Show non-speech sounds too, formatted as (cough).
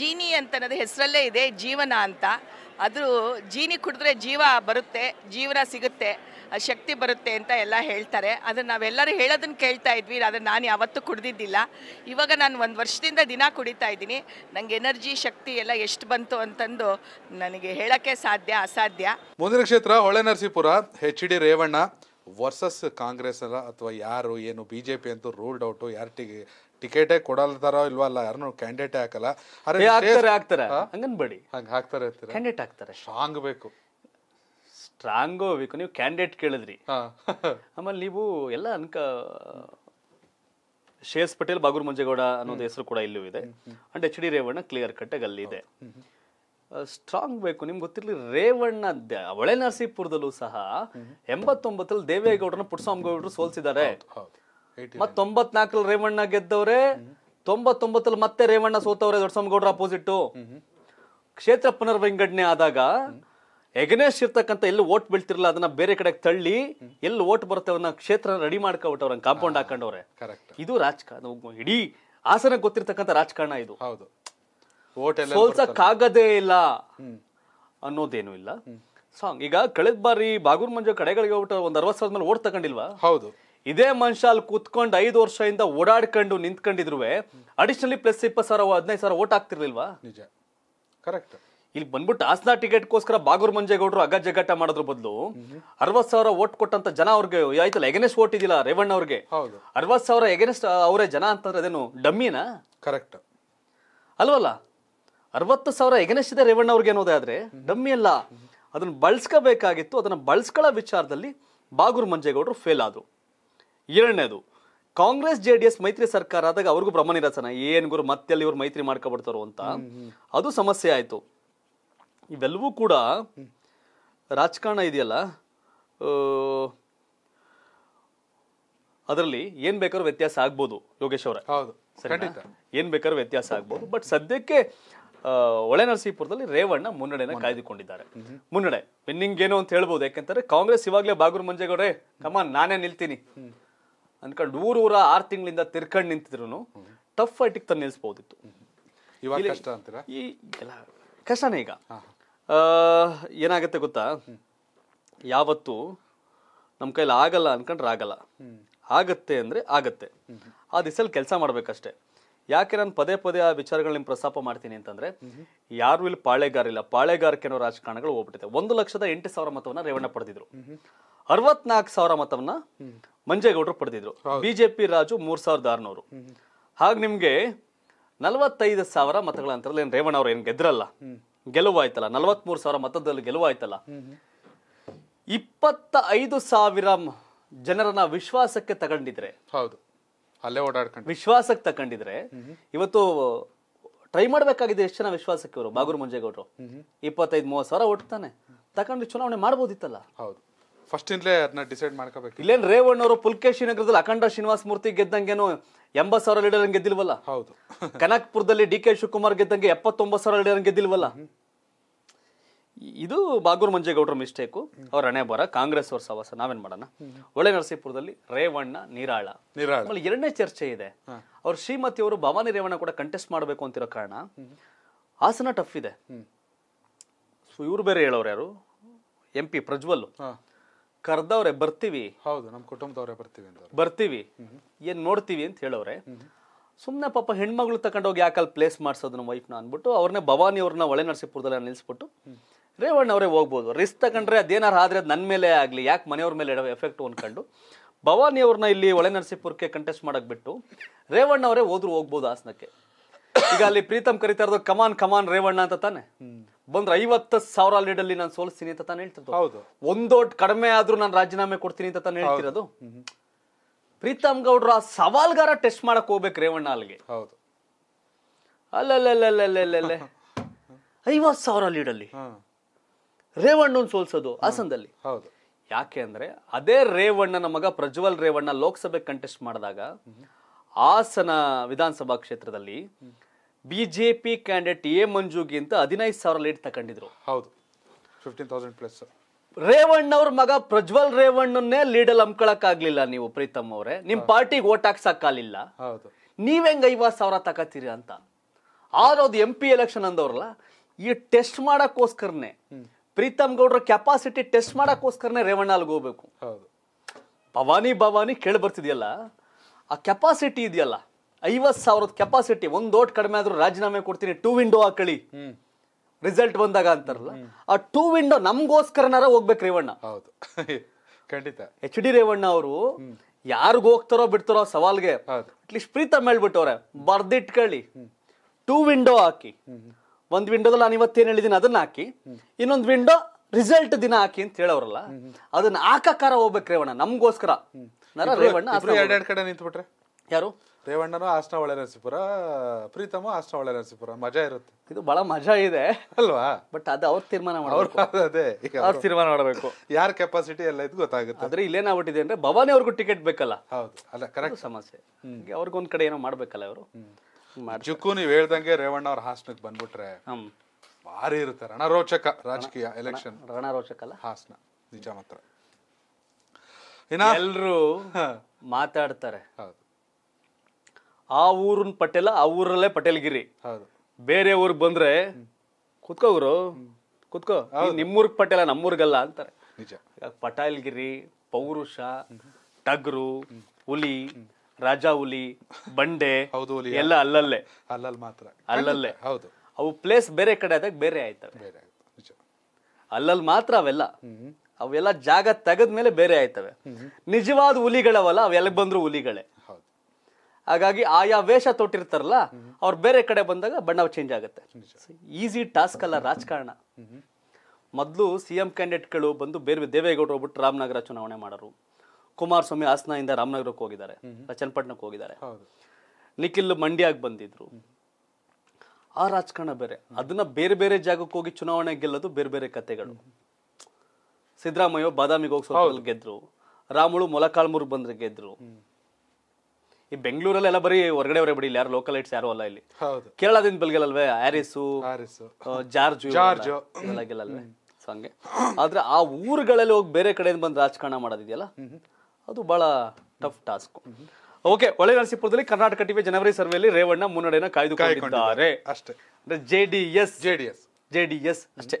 ಜೀನಿ ಅಂತ ಅನ್ನೋದು ಹೆಸರಲ್ಲೇ ಇದೆ ಜೀವನ ಅಂತ ಅದು ಜೀನಿ ಕುಡಿದ್ರೆ ಜೀವ ಬರುತ್ತೆ ಜೀವನ ಸಿಗುತ್ತೆ ಶಕ್ತಿ ಬರುತ್ತೆ ಅಂತ ಎಲ್ಲ ಹೇಳ್ತಾರೆ ಅದನ್ನು ನಾವೆಲ್ಲರೂ ಹೇಳೋದನ್ನು ಕೇಳ್ತಾ ಇದ್ವಿ ಅದನ್ನು ನಾನು ಯಾವತ್ತೂ ಕುಡ್ದಿದ್ದಿಲ್ಲ ಇವಾಗ ನಾನು ಒಂದು ವರ್ಷದಿಂದ ದಿನ ಕುಡಿತಾ ಇದ್ದೀನಿ ನನಗೆ ಎನರ್ಜಿ ಶಕ್ತಿ ಎಲ್ಲ ಎಷ್ಟು ಬಂತು ಅಂತಂದು ನನಗೆ ಹೇಳೋಕ್ಕೆ ಸಾಧ್ಯ ಅಸಾಧ್ಯ ಮುಂದಿನ ಕ್ಷೇತ್ರ Narasipura H D e Revanna versus Congress ಅಲ್ಲ ಅಥವಾ ಯಾರು ಏನು ಬಿ ಜೆ ಪಿ ಅಂತೂ ರೂಲ್ಡ್ ಔಟು ಯಾರ್ಟಿಗೆ ಟಿಕೆಟೇ ಕೊಡಲ್ತಾರೋ ಇಲ್ವಾ ಅಲ್ಲ ಯಾರನ್ನು ಕ್ಯಾಂಡಿಡೇಟ್ ಹಾಕಲ್ಲ ಆಗ್ತಾರೆ ಹಾಕ್ತಾರೆ ಹಾಕ್ತಾರೆ ಹಂಗನ್ಬೇಡಿ ಹಂಗೆ ಹಾಕ್ತಾರೆ ಕ್ಯಾಂಡಿಡೇಟ್ ಹಾಕ್ತಾರೆ ಸ್ಟ್ರಾಂಗ್ ಬೇಕು ಸ್ಟ್ರಾಂಗ್ ಬೇಕು ನೀವು ಕ್ಯಾಂಡಿಡೇಟ್ ಕೇಳಿದ್ರಿ ಆಮೇಲೆ ನೀವು ಎಲ್ಲ ಅನ್ಕ ಶೇಸ್ ಪಟೇಲ್ ಬಾಗೂರ್ ಮಂಜೇಗೌಡ ಅನ್ನೋದು ಹೆಸರು ಕೂಡ ಇಲ್ಲೂ ಇದೆ and H D Revanna clear cut ಆಗಿ ಇದೆ ಸ್ಟ್ರಾಂಗ್ ಬೇಕು ನಿಮ್ಗೆ ಗೊತ್ತಿರಲಿ ರೇವಣ್ಣ ಒಳೆ ನರಸೀಪುರದಲ್ಲೂ ಸಹ ಎಂಬತ್ತೊಂಬತ್ತಲ್ಲಿ ದೇವೇಗೌಡರನ್ನ ಪುಟ್ಸ್ವಾಮಿಗೌಡರು ಸೋಲ್ಸಿದ್ದಾರೆ ಮತ್ ತೊಂಬತ್ನಾಲ್ಕಲ್ಲಿ ರೇವಣ್ಣ ಗೆದ್ದವ್ರೆ ತೊಂಬತ್ತೊಂಬತ್ತಲ್ಲಿ ಮತ್ತೆ ರೇವಣ್ಣ ಸೋತವ್ರೆ ದೊಡ್ಡಸಮಗೌಡ್ರ ಅಪೋಸಿಟ್ ಕ್ಷೇತ್ರ ಪುನರ್ವಿಂಗಡಣೆ ಆದಾಗ ಎಗನೆಸ್ಟ್ ಇರ್ತಕ್ಕಂಥ ಎಲ್ಲಿ ಓಟ್ ಬೀಳ್ತಿರಲ್ಲ ಅದನ್ನ ಬೇರೆ ಕಡೆ ತಳ್ಳಿ ಎಲ್ಲಿ ಓಟ್ ಬರುತ್ತೆ ಅವನ್ನ ಕ್ಷೇತ್ರ ರೆಡಿ ಮಾಡ್ಕೊಬಿಟ್ಟವ್ರ ಕಾಂಪೌಂಡ್ ಹಾಕೊಂಡವ್ರೆ ಇದು ರಾಜಕಾರಣ ಇಡೀ ಆಸನ ಗೊತ್ತಿರ್ತಕ್ಕಂಥ ರಾಜಕಾರಣ ಇದು ಹೌದು ಸೋಲ್ಸಕ್ಕಾಗದೇ ಇಲ್ಲ ಅನ್ನೋದೇನು ಇಲ್ಲ ಸಾಂಗ್ ಈಗ ಕಳೆದ ಬಾರಿ ಬಾಗೂರ್ ಮಂಜು ಕಡೆಗಳಿಗೆ ಹೋಗ್ಬಿಟ್ಟು ಒಂದ್ ಅರವತ್ ಸಾವಿರದ ಮೇಲೆ ಓಟ್ ತಗೊಂಡಿಲ್ವಾ ಹೌದು ಇದೇ ಮನುಷ್ಯ ಅಲ್ಲಿ ಕುತ್ಕೊಂಡು ಐದು ವರ್ಷದಿಂದ ಓಡಾಡ್ಕೊಂಡು ನಿಂತ್ಕೊಂಡಿದ್ರು ಅಡಿಷನಲಿ ಪ್ಲಸ್ ಇಪ್ಪತ್ತು ಸಾವಿರ ಹದಿನೈದು ಸಾವಿರ ಓಟ್ ಆಗ್ತಿರ್ಲಿಲ್ವಾ ನಿಜ ಕರೆಕ್ಟ್ ಇಲ್ಲಿ ಬಂದ್ಬಿಟ್ಟು ಹಾಸನ ಟಿಕೆಟ್ಗೋಸ್ಕರ ಬಾಗೂರ್ ಮಂಜೇಗೌಡರು ಅಗ ಜಗಾಟ ಮಾಡೋದ್ರ ಬದಲು ಅರವತ್ ಸಾವಿರ ಓಟ್ ಕೊಟ್ಟಂತ ಜನ ಅವ್ರಿಗೆ ಆಯ್ತಲ್ಲ ಎಗನೆಸ್ಟ್ ಓಟ್ ಇದಿಲ್ಲ ರೇವಣ್ಣ ಅವ್ರಿಗೆ ಹೌದು ಅರವತ್ ಸಾವಿರ ಎಗೇನೆಸ್ಟ್ ಅವರೇ ಜನ ಅಂತಂದ್ರೆ ಅದೇನು ಡಮ್ಮಿನಾ ಕರೆಕ್ಟ್ ಅಲ್ವಲ್ಲ ಅರವತ್ತು ಸಾವಿರ ಎಗನೆಸ್ಟ್ ಇದೆ ರೇವಣ್ಣ ಅವ್ರಿಗೆ ಅನ್ನೋದೇ ಡಮ್ಮಿ ಅಲ್ಲ ಅದನ್ನ ಬಳಸ್ಕೋಬೇಕಾಗಿತ್ತು ಅದನ್ನ ಬಳಸ್ಕೊಳ್ಳೋ ವಿಚಾರದಲ್ಲಿ ಬಾಗೂರ್ ಮಂಜೇಗೌಡರು ಫೇಲ್ ಆದ್ರು ಏಳನೇದು ಕಾಂಗ್ರೆಸ್ ಜೆ ಡಿ ಎಸ್ ಮೈತ್ರಿ ಸರ್ಕಾರ ಆದಾಗ ಅವ್ರಿಗೂ ಭ್ರಮ ನಿರಸನ ಏನ್ ಗುರು ಮತ್ತೆ ಇವ್ರು ಮೈತ್ರಿ ಮಾಡ್ಕೊಬಿಡ್ತಾರೋ ಅಂತ ಅದು ಸಮಸ್ಯೆ ಆಯ್ತು ಇವೆಲ್ಲವೂ ಕೂಡ ರಾಜಕಾರಣ ಇದೆಯಲ್ಲ ಅದರಲ್ಲಿ ಏನ್ ಬೇಕಾದ್ರೂ ವ್ಯತ್ಯಾಸ ಆಗ್ಬೋದು ಯೋಗೇಶ್ ಅವರ ಏನ್ ಬೇಕಾದ್ರೂ ವ್ಯತ್ಯಾಸ ಆಗ್ಬೋದು ಬಟ್ ಸದ್ಯಕ್ಕೆ ನರಸೀಪುರದಲ್ಲಿ ರೇವಣ್ಣ ಮುನ್ನಡೆನ ಕಾಯ್ದುಕೊಂಡಿದ್ದಾರೆ ಮುನ್ನಡೆ ವಿನ್ನಿಂಗ್ ಏನು ಅಂತ ಹೇಳ್ಬೋದು ಯಾಕಂತಾರೆ ಕಾಂಗ್ರೆಸ್ ಇವಾಗಲೇ ಬಾಗೂರ್ ಮಂಜೇಗೌಡ್ರೆ ಕಮಾನ್ ನಾನೇ ನಿಲ್ತೀನಿ ಊರು ಊರ ಆರು ತಿಂಗಳಿಂದ ತಿರ್ಕೊಂಡು ನಿಂತಿದ್ರು ಟಫ್ ಫೈಟಿಗೆ ತಂದು ನಿಲ್ಲಿಸ್ಬೋದಿತ್ತು ಇವಾಗ ಈ ಕಷ್ಟನೇ ಈಗ ಏನಾಗತ್ತೆ ಗೊತ್ತಾ ಯಾವತ್ತು ನಮ್ಮ ಕೈಲಿ ಆಗಲ್ಲ ಅನ್ಕೊಂಡ್ರೆ ಆಗಲ್ಲ ಆಗತ್ತೆ ಅಂದರೆ ಆಗತ್ತೆ ಆ ದಿಸಲ್ಲಿ ಕೆಲಸ ಮಾಡಬೇಕಷ್ಟೆ ಯಾಕೆ ನಾನು ಪದೇ ಪದೇ ಆ ನಿಮ್ಮ ಪ್ರಸ್ತಾಪ ಮಾಡ್ತೀನಿ ಅಂತಂದ್ರೆ ಯಾರು ಇಲ್ಲಿ ಪಾಳೆಗಾರಿಲ್ಲ ಪಾಳೆಗಾರಿಕೆ ಅನ್ನೋ ರಾಜಕಾರಣಗಳು ಹೋಗ್ಬಿಟ್ಟಿದೆ ಒಂದು ಲಕ್ಷದ ಎಂಟು ಸಾವಿರ ಮತವನ್ನು ರೇವಣ್ಣ ಪಡೆದಿದ್ರು ಅರವತ್ನಾಲ್ಕು ಸಾವಿರ ಮತವನ್ನ ಮಂಜೇಗೌಡರು ಪಡೆದಿದ್ರು ಬಿಜೆಪಿ ರಾಜು ಮೂರ್ ಸಾವಿರದ ಆರ್ನೂರು ಹಾಗ ನಿಮ್ಗೆ ನಲವತ್ತೈದು ಸಾವಿರ ಮತಗಳ ಏನ್ ರೇವಣ್ಣ ಅವ್ರು ಏನ್ ಗೆದ್ರಲ್ಲ ಗೆಲುವಾಯ್ತಲ್ಲ ನಲವತ್ಮೂರು ಸಾವಿರ ಮತದಲ್ಲಿ ಆಯ್ತಲ್ಲ ಇಪ್ಪತ್ತ ಐದು ಸಾವಿರ ಜನರನ್ನ ವಿಶ್ವಾಸಕ್ಕೆ ತಗೊಂಡಿದ್ರೆ ಹೌದು ಅಲ್ಲೇ ಓಡಾಡ್ಕೊಂಡು ವಿಶ್ವಾಸಕ್ಕೆ ತಗೊಂಡಿದ್ರೆ ಇವತ್ತು ಟ್ರೈ ಮಾಡ್ಬೇಕಾಗಿದೆ ಎಷ್ಟು ಜನ ವಿಶ್ವಾಸಕ್ಕೆ ಇವರು ಬಾಗೂರು ಮಂಜೇಗೌಡರು ಇಪ್ಪತ್ತೈದು ಮೂವತ್ತು ಸಾವಿರ ಓಟ್ತಾನೆ ತಗೊಂಡು ಚುನಾವಣೆ ಮಾಡ್ಬೋದಿತ್ತಲ್ಲ ಹೌದು ಫಸ್ಟ್ ಇಂದಲೇ ಅದನ್ನ ಡಿಸೈಡ್ ಮಾಡ್ಕೋಬೇಕು ಇಲ್ಲೇನ್ ರೇವಣ್ಣ ಅವರು ಪುಲ್ಕೇಶಿ ನಗರದಲ್ಲಿ ಅಖಂಡ ಶ್ರೀನಿವಾಸ ಮೂರ್ತಿ ಗೆದ್ದಂಗೇನು ಎಂಬತ್ ಸಾವಿರ ಲೀಡರ್ ಗೆದ್ದಿಲ್ವಲ್ಲ ಹೌದು (laughs) ಕನಕ್ಪುರದಲ್ಲಿ ಡಿ ಕೆ ಶಿವಕುಮಾರ್ ಗೆದ್ದಂಗೆ ಎಪ್ಪತ್ತೊಂಬತ್ ಸಾವಿರ ಲೀಡರ್ ಗೆದ್ದಿಲ್ವಲ್ಲ ಇದು ಬಾಗೂರ್ ಮಂಜೇಗೌಡರ ಮಿಸ್ಟೇಕು ಅವ್ರ ಹಣೆ ಬರ ಕಾಂಗ್ರೆಸ್ ಅವ್ರ ಸವಾಸ ನಾವೇನ್ ಮಾಡೋಣ ಒಳೆ ನರಸೀಪುರದಲ್ಲಿ ರೇವಣ್ಣ ನಿರಾಳ ನಿರಾಳ ಎರಡನೇ ಚರ್ಚೆ ಇದೆ ಅವ್ರ ಶ್ರೀಮತಿ ಅವರು ಭವಾನಿ ರೇವಣ್ಣ ಕೂಡ ಕಂಟೆಸ್ಟ್ ಮಾಡಬೇಕು ಅಂತಿರೋ ಕಾರಣ ಹಾಸನ ಟಫ್ ಇದೆ ಇವ್ರು ಬೇರೆ ಹೇಳೋರು ಯಾರು ಎಂ ಪಿ ಪ್ರಜ್ವಲ್ ಕರ್ದವ್ರೆ ಬರ್ತೀವಿ ಹೌದು ನಮ್ಮ ಕುಟುಂಬದವ್ರೆ ಬರ್ತೀವಿ ಅಂತ ಬರ್ತೀವಿ ಏನ್ ನೋಡ್ತೀವಿ ಅಂತ ಹೇಳೋರೆ ಸುಮ್ಮನೆ ಪಾಪ ಹೆಣ್ಮಗಳು ತಗೊಂಡೋಗಿ ಯಾಕಲ್ಲಿ ಪ್ಲೇಸ್ ಮಾಡಿಸೋದು ನಮ್ಮ ವೈಫ್ನ ಅಂದ್ಬಿಟ್ಟು ಅವ್ರನ್ನೇ ಭವಾನಿ ಅವ್ರನ್ನ ಒಳೆ ನರಸಿಪುರದಲ್ಲಿ ನಿಲ್ಲಿಸ್ಬಿಟ್ಟು ರೇವಣ್ಣ ಅವರೇ ಹೋಗ್ಬೋದು ರಿಸ್ಕ್ ತಗೊಂಡ್ರೆ ಅದೇನಾರು ಆದರೆ ಅದು ನನ್ನ ಮೇಲೆ ಆಗಲಿ ಯಾಕೆ ಮನೆಯವ್ರ ಮೇಲೆ ಎಫೆಕ್ಟ್ ಅಂದ್ಕೊಂಡು ಭವಾನಿ ಅವ್ರನ್ನ ಇಲ್ಲಿ ಒಳೆ ನರಸೀಪುರಕ್ಕೆ ಕಂಟೆಸ್ಟ್ ಮಾಡಕ್ ಬಿಟ್ಟು ರೇವಣ್ಣ ಅವರೇ ಹೋದ್ರು ಹೋಗ್ಬೋದು ಆಸನಕ್ಕೆ ಈಗ ಅಲ್ಲಿ ಪ್ರೀತಮ್ ಕರಿತಾ ಇರೋದು ಕಮಾನ್ ಕಮಾನ್ ರೇವಣ್ಣ ಅಂತ ತಾನೆ ಬಂದ್ರೆ ಐವತ್ತು ಸಾವಿರ ಲೀಡಲ್ಲಿ ನಾನು ಸೋಲಿಸ್ತೀನಿ ಅಂತ ತಾನು ಹೇಳ್ತಿರೋದು ಹೌದು ಒಂದೋಟ್ ಕಡಿಮೆ ಆದ್ರೂ ನಾನು ರಾಜೀನಾಮೆ ಕೊಡ್ತೀನಿ ಅಂತ ತಾನು ಹೇಳ್ತಿರೋದು ಪ್ರೀತಮ್ ಗೌಡ್ರ ಸವಾಲ್ಗಾರ ಟೆಸ್ಟ್ ಮಾಡಕ್ ಹೋಗ್ಬೇಕು ರೇವಣ್ಣ ಅಲ್ಲಿಗೆ ಹೌದು ಅಲ್ಲಲ್ಲಲ್ಲಲ್ಲಲ್ಲೇ ಐವತ್ತು ಸಾವಿರ ಲೀಡಲ್ಲಿ ರೇವಣ್ಣನ್ ಸೋಲ್ಸೋದು ಹಾಸನದಲ್ಲಿ ಹೌದು ಯಾಕೆ ಅಂದ್ರೆ ಅದೇ ರೇವಣ್ಣನ ಮಗ ಪ್ರಜ್ವಲ್ ರೇವಣ್ಣ ಲೋಕಸಭೆ ಕಂಟೆಸ್ಟ್ ಮಾಡಿದಾಗ ಹಾಸನ ವಿಧಾನಸಭಾ ಕ್ಷೇತ್ರದಲ್ಲಿ ಬಿಜೆಪಿ ಕ್ಯಾಂಡಿಡೇಟ್ ಎ ಮಂಜುಗಿಂತ ಹದಿನೈದು ಸಾವಿರ ಲೀಡ್ ತಗೊಂಡಿದ್ರು ಹೌದು ಫಿಫ್ಟೀನ್ ತೌಸಂಡ್ ಪ್ಲಸ್ ರೇವಣ್ಣ ಅವ್ರ ಮಗ ಪ್ರಜ್ವಲ್ ರೇವಣ್ಣನ್ನೇ ಲೀಡಲ್ಲಿ ಹಮ್ಕೊಳಕ್ಕಾಗ್ಲಿಲ್ಲ ನೀವು ಪ್ರೀತಮ್ ಅವರೇ ನಿಮ್ ಪಾರ್ಟಿಗೆ ಓಟ್ ಹಾಕ್ಸಕ್ಕಾಗಲಿಲ್ಲ ಹೌದು ಹೆಂಗ್ ಐವತ್ತು ಸಾವಿರ ತಗೋತೀರಿ ಅಂತ ಆದ್ರೆ ಅದು ಎಂ ಪಿ ಎಲೆಕ್ಷನ್ ಅಂದವ್ರಲ್ಲ ಈ ಟೆಸ್ಟ್ ಮಾಡಕ್ಕೋಸ್ಕರನೇ ಪ್ರೀತಮ್ ಗೌಡ್ರ ಕೆಪಾಸಿಟಿ ಟೆಸ್ಟ್ ಮಾಡಕ್ಕೋಸ್ಕರನೇ ರೇವಣ್ಣ ಅಲ್ಲಿಗೆ ಹೋಗ್ಬೇಕು ಹೌದು ಭವಾನಿ ಭವಾನಿ ಕೇಳಿ ಬರ್ತಿದೆಯಲ್ಲ ಆ ಕೆಪಾಸಿಟಿ ಇದೆಯಲ್ಲ ಐವತ್ ಸಾವಿರದ ಕೆಪಾಸಿಟಿ ಒಂದು ಓಟ್ ಕಡಿಮೆ ಆದ್ರೂ ರಾಜೀನಾಮೆ ಕೊಡ್ತೀನಿ ಟೂ ವಿಂಡೋ ಹಾಕಳಿ ರಿಸಲ್ಟ್ ಬಂದಾಗ ಅಂತಾರಲ್ಲ ಆ ಟೂ ವಿಂಡೋ ನಮ್ಗೋಸ್ಕರನಾರ ಹೋಗ್ಬೇಕು ರೇವಣ್ಣ ಹೌದು (laughs) ಖಂಡಿತ ಎಚ್ ಡಿ ರೇವಣ್ಣ ಅವರು ಯಾರಿಗ ಹೋಗ್ತಾರೋ ಬಿಡ್ತಾರೋ ಸವಾಲ್ಗೆ ಅಟ್ಲೀಸ್ಟ್ ಪ್ರೀತಮ್ ಹೇಳ್ಬಿಟ್ಟವ್ರೆ ಬರ್ದಿಟ್ಕೊಳ್ಳಿ ಟೂ ವಿಂಡೋ ಹಾಕಿ ಒಂದ್ ವಿಂಡೋದಲ್ಲಿ ನಾನು ಇವತ್ತೇನು ಹೇಳಿದೀನಿ ಅದನ್ನ ಹಾಕಿ ಇನ್ನೊಂದು ವಿಂಡೋ ರಿಸಲ್ಟ್ ದಿನ ಹಾಕಿ ಅಂತ ಹೇಳೋರಲ್ಲ ಅದನ್ನ ಹಾಕಕಾರ ಹೋಗ್ಬೇಕು ರೇವಣ್ಣ ನಮ್ಗೋಸ್ಕರ ರೇವಣ್ಣ ಕಡೆ ನಿಂತ್ಬಿಟ್ರೆ ಯಾರು ರೇವಣ್ಣನೂ ಒಳ್ಳೆ ನರಸೀಪುರ ಪ್ರೀತಮು ಒಳ್ಳೆ ನರಸೀಪುರ ಮಜಾ ಇರುತ್ತೆ ಇದು ಬಹಳ ಮಜಾ ಇದೆ ಅಲ್ವಾ ಬಟ್ ಅದು ಅವ್ರ ತೀರ್ಮಾನ ಮಾಡ್ಬೇಕು ಅದೇ ತೀರ್ಮಾನ ಮಾಡಬೇಕು ಯಾರ ಕೆಪಾಸಿಟಿ ಎಲ್ಲ ಇದು ಗೊತ್ತಾಗುತ್ತೆ ಆದ್ರೆ ಇಲ್ಲೇನಾಗ್ಬಿಟ್ಟಿದೆ ಅಂದ್ರೆ ಭವಾನಿ ಅವ್ರಿಗೂ ಟಿಕೆಟ್ ಬೇಕಲ್ಲ ಹೌದು ಅಲ್ಲ ಕರೆಕ್ಟ್ ಸಮಸ್ಯೆ ಅವ್ರಿಗೊಂದ್ ಕಡೆ ಏನೋ ಮಾಡ್ಬೇಕಲ್ಲ ಅವರು ಜುಕ್ಕು ನೀವ್ ಹೇಳ್ದಂಗೆ ರೇವಣ್ಣ ಅವ್ರ ಹಾಸನಕ್ಕೆ ಬಂದ್ಬಿಟ್ರೆ ಭಾರಿ ಇರುತ್ತೆ ರಣರೋಚಕ ರಾಜಕೀಯ ಎಲೆಕ್ಷನ್ ರಣರೋಚಕ ಅಲ್ಲ ಹಾಸನ ನಿಜ ಮಾತ್ರ ಎಲ್ಲರೂ ಮಾತಾಡ್ತಾರೆ ಹೌದು ಆ ಊರಿನ ಪಟೇಲ ಆ ಊರಲ್ಲೇ ಪಟೇಲ್ಗಿರಿ ಬೇರೆ ಊರಿಗೆ ಬಂದ್ರೆ ಕುತ್ಕೋ ಕುತ್ಕೋ ನಿಮ್ಮೂರ್ಗ್ ಪಟೇಲ ನಮ್ಮೂರ್ಗಲ್ಲ ಅಂತಾರೆ ಪಟೇಲ್ಗಿರಿ ಪೌರುಷ ಟಗ್ರು ಹುಲಿ ರಾಜಾ ಹುಲಿ ಬಂಡೆ ಎಲ್ಲ ಅಲ್ಲಲ್ಲೇ ಅಲ್ಲಲ್ಲಿ ಮಾತ್ರ ಅಲ್ಲಲ್ಲೇ ಹೌದು ಅವು ಪ್ಲೇಸ್ ಬೇರೆ ಕಡೆ ಆದಾಗ ಬೇರೆ ಆಯ್ತವೆ ಅಲ್ಲಲ್ಲಿ ಮಾತ್ರ ಅವೆಲ್ಲ ಅವೆಲ್ಲ ಜಾಗ ತೆಗೆದ ಮೇಲೆ ಬೇರೆ ಆಯ್ತವೆ ನಿಜವಾದ ಹುಲಿಗಳವಲ್ಲ ಅವೆಲ್ಲ ಬಂದ್ರು ಹುಲಿಗಳೇ ಹಾಗಾಗಿ ಆಯಾ ವೇಷ ತೊಟ್ಟಿರ್ತಾರಲ್ಲ ಅವ್ರು ಬೇರೆ ಕಡೆ ಬಂದಾಗ ಬಣ್ಣ ಚೇಂಜ್ ಆಗುತ್ತೆ ಈಸಿ ಟಾಸ್ಕ್ ಅಲ್ಲ ರಾಜಕಾರಣ ಮೊದಲು ಸಿ ಎಂ ಕ್ಯಾಂಡಿಡೇಟ್ಗಳು ಬಂದು ಬೇರೆ ದೇವೇಗೌಡರು ಹೋಗ್ಬಿಟ್ಟು ರಾಮನಗರ ಚುನಾವಣೆ ಮಾಡೋರು ಕುಮಾರಸ್ವಾಮಿ ಹಾಸನದಿಂದ ರಾಮನಗರಕ್ಕೆ ಹೋಗಿದ್ದಾರೆ ಚನ್ನಪಟ್ಟಣಕ್ಕೆ ಹೋಗಿದ್ದಾರೆ ನಿಖಿಲ್ ಮಂಡ್ಯಾಗ ಬಂದಿದ್ರು ಆ ರಾಜಕಾರಣ ಬೇರೆ ಅದನ್ನ ಬೇರೆ ಬೇರೆ ಜಾಗಕ್ಕೆ ಹೋಗಿ ಚುನಾವಣೆ ಗೆಲ್ಲೋದು ಬೇರೆ ಬೇರೆ ಕತೆಗಳು ಸಿದ್ದರಾಮಯ್ಯ ಬಾದಾಮಿಗೆ ಹೋಗಿ ಗೆದ್ರು ರಾಮುಳು ಮೊಲಕಾಲ್ಮೂರ್ ಬಂದ್ರೆ ಗೆದ್ರು ಈ ಬೆಂಗಳೂರಲ್ಲಿ ಎಲ್ಲ ಬರೀ ಹೊರಗಡೆ ಅವರೇ ಬಿಡಿ ಯಾರು ಲೋಕಲ್ ಐಟ್ಸ್ ಯಾರು ಅಲ್ಲ ಇಲ್ಲಿ ಕೇರಳದಿಂದ ಬಲ್ಗಲಲ್ವೇ ಆರಿಸು ಜಾರ್ಜ್ ಜಾರ್ಜ್ ಸೊ ಹಂಗೆ ಆದ್ರೆ ಆ ಊರುಗಳಲ್ಲಿ ಹೋಗಿ ಬೇರೆ ಕಡೆಯಿಂದ ಬಂದು ರಾಜಕಾರಣ ಮಾಡೋದಿದೆಯಲ್ಲ ಅದು ಬಹಳ ಟಫ್ ಟಾಸ್ಕ್ ಓಕೆ ನರಸೀಪುರದಲ್ಲಿ ಕರ್ನಾಟಕ ಟಿವಿ ಜನವರಿ ಸರ್ವೆಯಲ್ಲಿ ರೇವಣ್ಣ ಮುನ್ನಡೆಯನ್ನು ಕಾಯ್ದುಕೊಂಡಿದ್ದಾರೆ ಅಷ್ಟೇ ಅಂದ್ರೆ J D S J D S J D S ಅಷ್ಟೇ